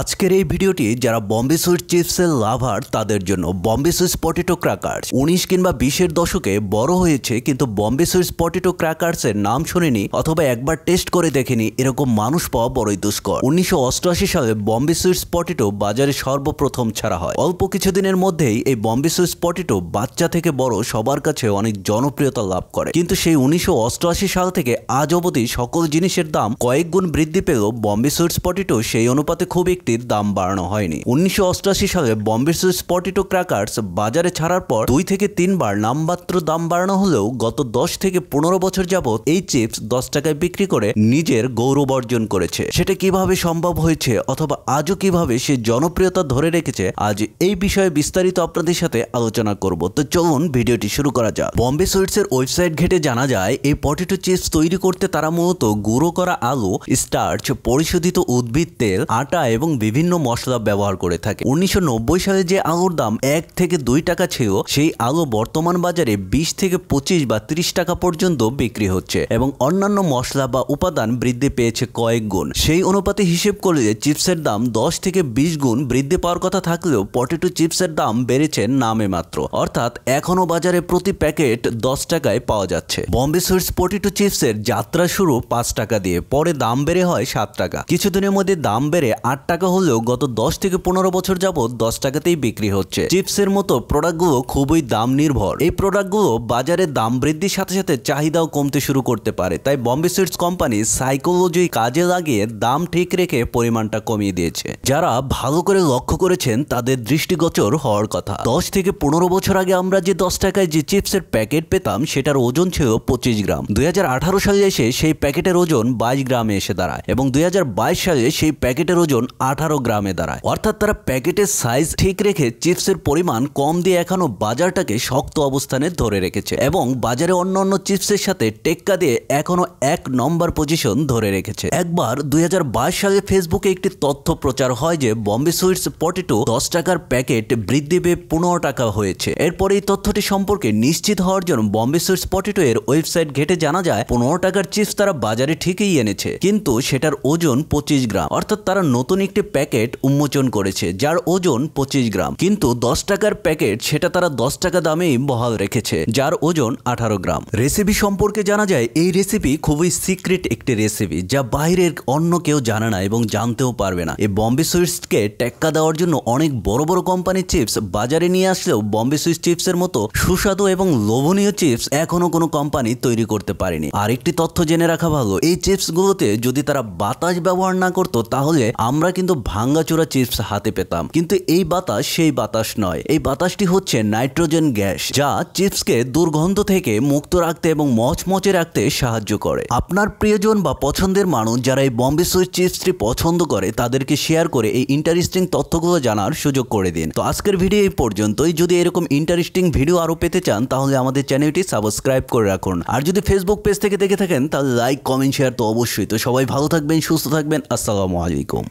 আজকের এই ভিডিওটি যারা বম্বে সুইট চিপসের লাভার তাদের জন্য বম্বে সুইস পটেটো ক্র্যাকার্স উনিশ কিংবা বিশের দশকে বড় হয়েছে কিন্তু বম্বে সুইস পটেটো ক্র্যাকার্সের নাম শুনিনি অথবা একবার টেস্ট করে দেখেনি এরকম মানুষ পাওয়া বড়ই দুষ্কর উনিশশো সালে বম্বে সুইটস পটেটো বাজারে সর্বপ্রথম ছাড়া হয় অল্প কিছুদিনের মধ্যেই এই বম্বে সুইট পটেটো বাচ্চা থেকে বড় সবার কাছে অনেক জনপ্রিয়তা লাভ করে কিন্তু সেই উনিশশো সাল থেকে আজ অবধি সকল জিনিসের দাম কয়েক গুণ বৃদ্ধি পেলেও বম্বে সুইট পটেটো সেই অনুপাতে খুব একটি প্রযুক্তির দাম বাড়ানো হয়নি উনিশশো সালে বম্বে স্পটিটো ক্র্যাকার্স বাজারে ছাড়ার পর দুই থেকে তিনবার নামমাত্র দাম বাড়ানো হলেও গত দশ থেকে পনেরো বছর যাবৎ এই চিপস দশ টাকায় বিক্রি করে নিজের গৌরব অর্জন করেছে সেটা কিভাবে সম্ভব হয়েছে অথবা আজও কিভাবে সে জনপ্রিয়তা ধরে রেখেছে আজ এই বিষয়ে বিস্তারিত আপনাদের সাথে আলোচনা করব তো চলুন ভিডিওটি শুরু করা যাক বম্বে সুইটসের ওয়েবসাইট ঘেটে জানা যায় এই পটেটো চিপস তৈরি করতে তারা মূলত গুঁড়ো করা আলু স্টার্চ পরিশোধিত উদ্ভিদ তেল আটা এবং বিভিন্ন মশলা ব্যবহার করে থাকে উনিশশো সালে যে আঙুর দাম এক থেকে দুই টাকা ছিল সেই আলু বর্তমান বাজারে বিশ থেকে পঁচিশ বা ৩০ টাকা পর্যন্ত বিক্রি হচ্ছে এবং অন্যান্য মশলা বা উপাদান বৃদ্ধি পেয়েছে কয়েক গুণ সেই অনুপাতে হিসেব করলে চিপসের দাম দশ থেকে বিশ গুণ বৃদ্ধি পাওয়ার কথা থাকলেও পটেটো চিপসের দাম বেড়েছে নামে মাত্র অর্থাৎ এখনও বাজারে প্রতি প্যাকেট দশ টাকায় পাওয়া যাচ্ছে বম্বে সুইটস পটেটো চিপসের যাত্রা শুরু পাঁচ টাকা দিয়ে পরে দাম বেড়ে হয় সাত টাকা কিছুদিনের মধ্যে দাম বেড়ে আট টাকা টাকা হলেও গত দশ থেকে পনেরো বছর যাবৎ দশ টাকাতেই বিক্রি হচ্ছে চিপসের মতো প্রোডাক্টগুলো খুবই দাম নির্ভর এই প্রোডাক্টগুলো বাজারে দাম বৃদ্ধির সাথে সাথে চাহিদাও কমতে শুরু করতে পারে তাই বম্বে সুইটস কোম্পানি সাইকোলজি কাজে লাগিয়ে দাম ঠিক রেখে পরিমাণটা কমিয়ে দিয়েছে যারা ভালো করে লক্ষ্য করেছেন তাদের দৃষ্টিগোচর হওয়ার কথা দশ থেকে পনেরো বছর আগে আমরা যে দশ টাকায় যে চিপসের প্যাকেট পেতাম সেটার ওজন ছিল পঁচিশ গ্রাম দুই সালে এসে সেই প্যাকেটের ওজন বাইশ গ্রামে এসে দাঁড়ায় এবং দুই সালে সেই প্যাকেটের ওজন আট আঠারো গ্রামে দাঁড়ায় অর্থাৎ তারা প্যাকেটের সাইজ ঠিক রেখে চিপসের পরিমাণ কম দিয়ে এখনো বাজারটাকে শক্ত অবস্থানে ধরে রেখেছে এবং বাজারে অন্য অন্য চিপসের সাথে টেক্কা দিয়ে এখনো এক নম্বর পজিশন ধরে রেখেছে একবার দুই সালে ফেসবুকে একটি তথ্য প্রচার হয় যে বম্বে সুইটস পটেটো দশ টাকার প্যাকেট বৃদ্ধি পেয়ে পনেরো টাকা হয়েছে এরপর এই তথ্যটি সম্পর্কে নিশ্চিত হওয়ার জন্য বম্বে সুইটস পটেটো এর ওয়েবসাইট ঘেটে জানা যায় পনেরো টাকার চিপস তারা বাজারে ঠিকই এনেছে কিন্তু সেটার ওজন পঁচিশ গ্রাম অর্থাৎ তারা নতুন একটি একটি প্যাকেট উন্মোচন করেছে যার ওজন পঁচিশ গ্রাম কিন্তু দশ টাকার প্যাকেট সেটা তারা দশ টাকা দামেই বহাল রেখেছে যার ওজন আঠারো গ্রাম রেসিপি সম্পর্কে জানা যায় এই রেসিপি খুবই সিক্রেট একটি রেসিপি যা বাইরের অন্য কেউ জানে না এবং জানতেও পারবে না এই বম্বে সুইটসকে টেক্কা দেওয়ার জন্য অনেক বড় বড় কোম্পানির চিপস বাজারে নিয়ে আসলেও বম্বে সুইটস চিপসের মতো সুস্বাদু এবং লোভনীয় চিপস এখনও কোনো কোম্পানি তৈরি করতে পারেনি আরেকটি তথ্য জেনে রাখা ভালো এই চিপসগুলোতে যদি তারা বাতাস ব্যবহার না করতো তাহলে আমরা কিন্তু কিন্তু ভাঙ্গাচোরা চিপস হাতে পেতাম কিন্তু এই বাতাস সেই বাতাস নয় এই বাতাসটি হচ্ছে নাইট্রোজেন গ্যাস যা চিপসকে দুর্গন্ধ থেকে মুক্ত রাখতে এবং মচমচে রাখতে সাহায্য করে আপনার প্রিয়জন বা পছন্দের মানুষ যারা এই বম্বে সুইট চিপসটি পছন্দ করে তাদেরকে শেয়ার করে এই ইন্টারেস্টিং তথ্যগুলো জানার সুযোগ করে দিন তো আজকের ভিডিও এই পর্যন্তই যদি এরকম ইন্টারেস্টিং ভিডিও আরও পেতে চান তাহলে আমাদের চ্যানেলটি সাবস্ক্রাইব করে রাখুন আর যদি ফেসবুক পেজ থেকে দেখে থাকেন তাহলে লাইক কমেন্ট শেয়ার তো অবশ্যই তো সবাই ভালো থাকবেন সুস্থ থাকবেন আসসালামু আলাইকুম